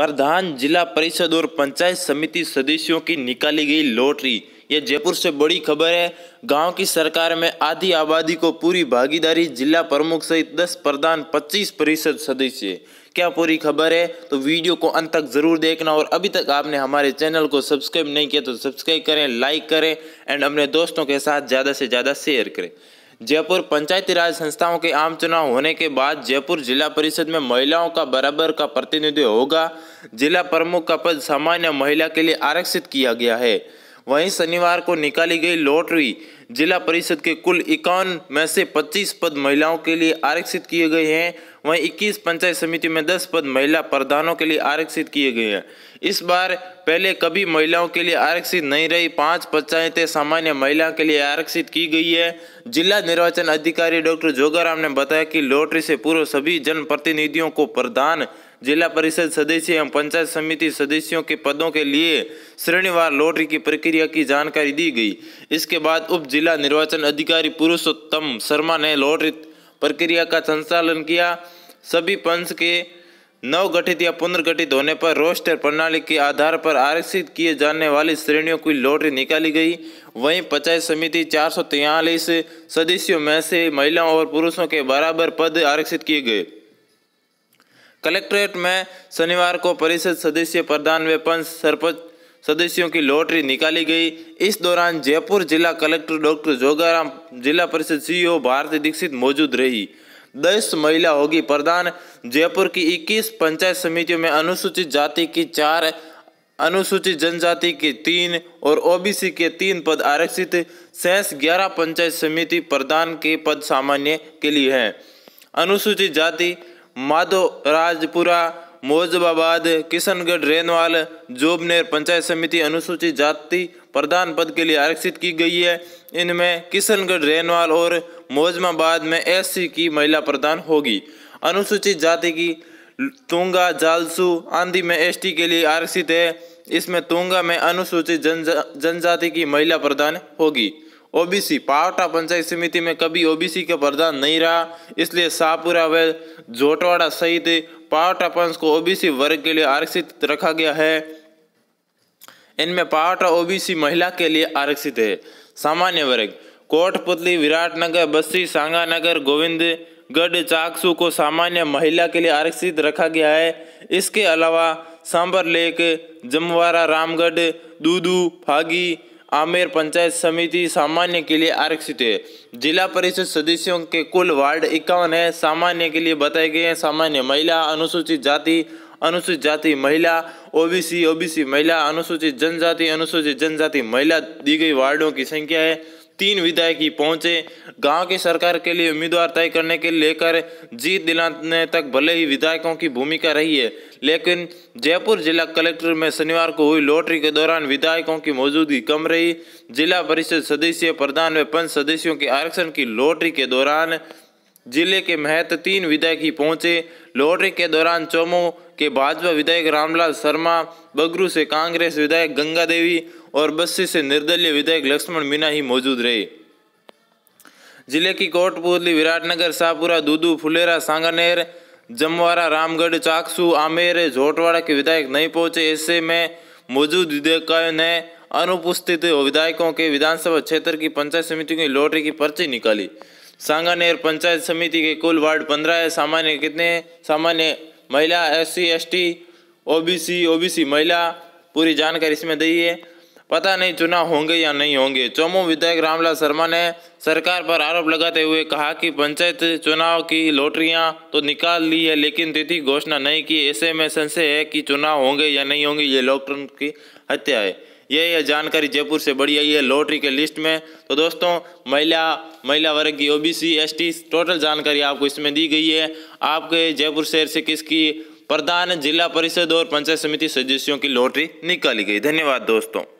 प्रधान जिला परिषद और पंचायत समिति सदस्यों की निकाली गई लॉटरी ये जयपुर से बड़ी खबर है गांव की सरकार में आधी आबादी को पूरी भागीदारी जिला प्रमुख सहित 10 प्रधान 25 परिषद सदस्य क्या पूरी खबर है तो वीडियो को अंत तक जरूर देखना और अभी तक आपने हमारे चैनल को सब्सक्राइब नहीं किया तो सब्सक्राइब करें लाइक करें एंड अपने दोस्तों के साथ ज़्यादा से ज़्यादा शेयर करें जयपुर पंचायती राज संस्थाओं के आम चुनाव होने के बाद जयपुर जिला परिषद में महिलाओं का बराबर का प्रतिनिधित्व होगा जिला प्रमुख का पद सामान्य महिला के लिए आरक्षित किया गया है वहीं शनिवार को निकाली गई लॉटरी जिला परिषद के कुल इक्यावन में से 25 पद महिलाओं के लिए आरक्षित किए गए हैं वहीं 21 पंचायत समिति में 10 पद महिला प्रधानों के लिए आरक्षित किए गए हैं इस बार पहले कभी महिलाओं के लिए आरक्षित नहीं रही पांच पंचायतें सामान्य महिलाओं के लिए आरक्षित की गई है जिला निर्वाचन अधिकारी डॉक्टर जोगाराम ने बताया कि लॉटरी से पूर्व सभी जनप्रतिनिधियों को प्रधान जिला परिषद सदस्य एवं पंचायत समिति सदस्यों के पदों के लिए श्रेणीवार लॉटरी की प्रक्रिया की जानकारी दी गई इसके बाद उप जिला निर्वाचन अधिकारी पुरुषोत्तम शर्मा ने लॉटरी प्रक्रिया का संचालन किया सभी पंच के नवगठित या पुनर्गठित होने पर रोस्टर प्रणाली के आधार पर आरक्षित किए जाने वाली श्रेणियों की लॉटरी निकाली गई वहीं पंचायत समिति चार सौ सदस्यों में से महिलाओं और पुरुषों के बराबर पद आरक्षित किए गए कलेक्ट्रेट में शनिवार को परिषद सदस्य प्रधान व पंच सरपंच सदस्यों की लॉटरी निकाली गई इस दौरान जयपुर जिला कलेक्टर डॉक्टर जोगाराम जिला परिषद सीईओ भारती दीक्षित मौजूद रही दस महिला होगी प्रधान जयपुर की 21 पंचायत समितियों में अनुसूचित जाति की चार अनुसूचित जनजाति के तीन और ओबीसी के तीन पद आरक्षित शेष ग्यारह पंचायत समिति प्रधान के पद सामान्य के लिए हैं अनुसूचित जाति माधो राजपुरा मोजबाबाद किशनगढ़ रेनवाल जोबनेर पंचायत समिति अनुसूचित जाति प्रधान पद के लिए आरक्षित की गई है इनमें किशनगढ़ रेनवाल और मोजमाबाद में एससी की महिला प्रधान होगी अनुसूचित जाति की तुंगा जालसू आंधी में एसटी के लिए आरक्षित है इसमें तुंगा में अनुसूचित जनजाति की महिला प्रधान होगी ओबीसी पावटा पंचायत समिति में कभी ओबीसी का प्रधान नहीं रहा इसलिए शाहपुरा व जोटवाड़ा सहित पावटा पंच को ओबीसी वर्ग के लिए आरक्षित रखा गया है इनमें पावटा ओबीसी महिला के लिए आरक्षित है सामान्य वर्ग कोटपुतली विराटनगर बस्ती सांगानगर गोविंदगढ़ चाकसू को सामान्य महिला के लिए आरक्षित रखा गया है इसके अलावा सांबर लेक जमवारा रामगढ़ दूदू फागी आमेर पंचायत समिति सामान्य के लिए आरक्षित है जिला परिषद सदस्यों के कुल वार्ड इक्यावन है सामान्य के लिए बताए गए हैं सामान्य महिला अनुसूचित जाति अनुसूचित जाति महिला ओबीसी ओबीसी महिला अनुसूचित जनजाति अनुसूचित जनजाति महिला दी गई वार्डों की संख्या है तीन विधायक ही पहुंचे गांव की सरकार के लिए उम्मीदवार तय करने के लेकर जीत दिलाने तक भले ही विधायकों की भूमिका रही है लेकिन जयपुर जिला कलेक्टर में शनिवार को हुई लॉटरी के दौरान विधायकों की मौजूदगी कम रही जिला परिषद सदस्य प्रधान व पंच सदस्यों के आरक्षण की लॉटरी के दौरान जिले के महत्व तीन विधायक ही पहुंचे लॉटरी के दौरान चौमो के भाजपा विधायक रामलाल शर्मा बगरू से कांग्रेस विधायक गंगा देवी और बस्सी से निर्दलीय विधायक लक्ष्मण मीना ही मौजूद रहे जिले की कोटपुतली विराटनगर शाहपुरा दूदू फुलेरा सांगानेर जमवारा रामगढ़ चाकसू आमेर झोटवाड़ा के विधायक नहीं पहुंचे ऐसे में मौजूद विधायकों ने अनुपस्थित विधायकों के विधानसभा क्षेत्र की पंचायत समिति की लॉटरी की पर्ची निकाली सांगानेर पंचायत समिति के कुल वार्ड पंद्रह है सामान्य कितने सामान्य महिला एस सी एस टी ओ महिला पूरी जानकारी इसमें दी है पता नहीं चुनाव होंगे या नहीं होंगे चौमू विधायक रामलाल शर्मा ने सरकार पर आरोप लगाते हुए कहा कि पंचायत चुनाव की लॉटरियां तो निकाल ली है लेकिन तिथि घोषणा नहीं की ऐसे में संशय है कि चुनाव होंगे या नहीं होंगे ये लॉकडाउन की हत्या है यह यह जानकारी जयपुर से बढ़ी आई है लॉटरी के लिस्ट में तो दोस्तों महिला महिला वर्ग की ओबीसी एसटी टोटल जानकारी आपको इसमें दी गई है आपके जयपुर शहर से किसकी प्रधान जिला परिषद और पंचायत समिति सदस्यों की लॉटरी निकाली गई धन्यवाद दोस्तों